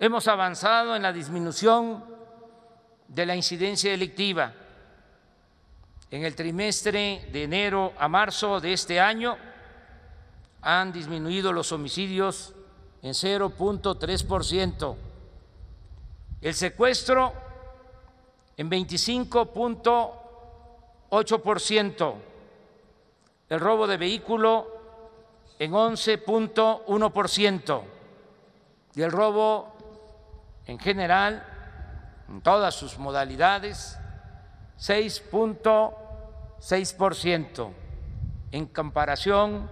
Hemos avanzado en la disminución de la incidencia delictiva. En el trimestre de enero a marzo de este año han disminuido los homicidios en 0.3%, el secuestro en 25.8%, el robo de vehículo en 11.1% y el robo en general, en todas sus modalidades, 6.6% en comparación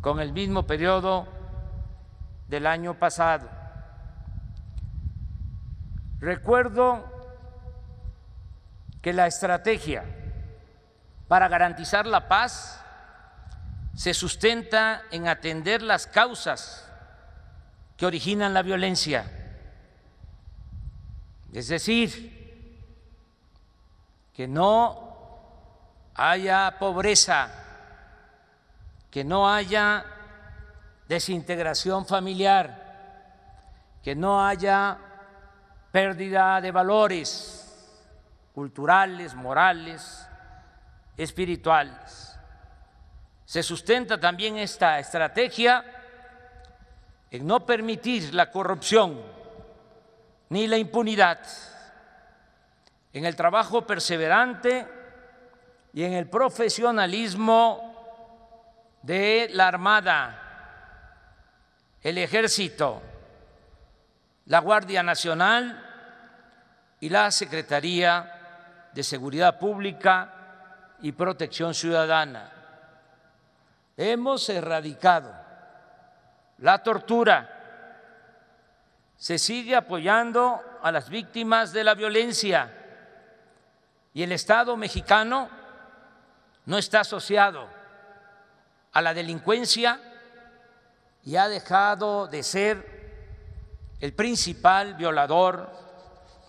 con el mismo periodo del año pasado. Recuerdo que la estrategia para garantizar la paz se sustenta en atender las causas que originan la violencia es decir, que no haya pobreza, que no haya desintegración familiar, que no haya pérdida de valores culturales, morales, espirituales. Se sustenta también esta estrategia en no permitir la corrupción ni la impunidad. En el trabajo perseverante y en el profesionalismo de la Armada, el Ejército, la Guardia Nacional y la Secretaría de Seguridad Pública y Protección Ciudadana. Hemos erradicado la tortura se sigue apoyando a las víctimas de la violencia y el Estado mexicano no está asociado a la delincuencia y ha dejado de ser el principal violador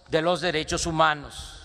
de los derechos humanos.